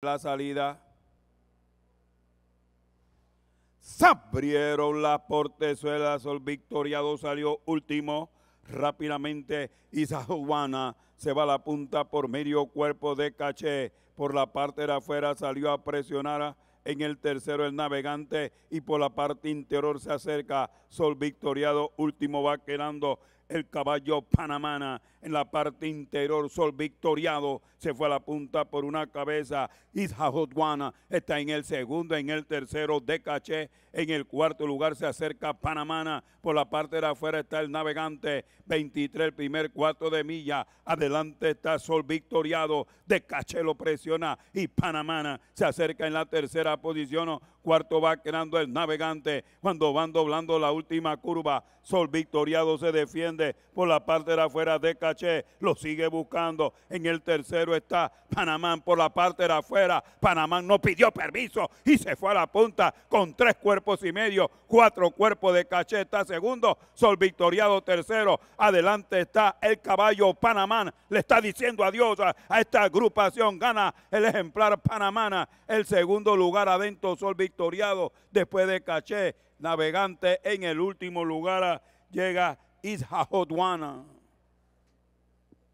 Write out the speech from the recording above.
la salida. Se abrieron las portezuelas, el victoriado salió último rápidamente Isahuana se va a la punta por medio cuerpo de Caché, por la parte de afuera salió a presionar en el tercero el navegante y por la parte interior se acerca Sol Victoriado, último va quedando el caballo Panamana en la parte interior, Sol Victoriado se fue a la punta por una cabeza, Isha está en el segundo, en el tercero de en el cuarto lugar se acerca Panamana, por la parte de afuera está el navegante, 23 primer cuarto de milla, adelante está Sol Victoriado, de caché lo presiona y Panamana se acerca en la tercera posición, Cuarto va quedando el navegante cuando van doblando la última curva. Sol Victoriado se defiende por la parte de afuera de Caché. Lo sigue buscando. En el tercero está Panamá por la parte de afuera. Panamá no pidió permiso y se fue a la punta con tres cuerpos y medio. Cuatro cuerpos de Caché está segundo. Sol Victoriado tercero. Adelante está el caballo Panamá. Le está diciendo adiós a, esta agrupación. Gana el ejemplar Panamana. El segundo lugar adentro Sol Victoriado después de Caché. Navegante en el último lugar llega Ishahodwana.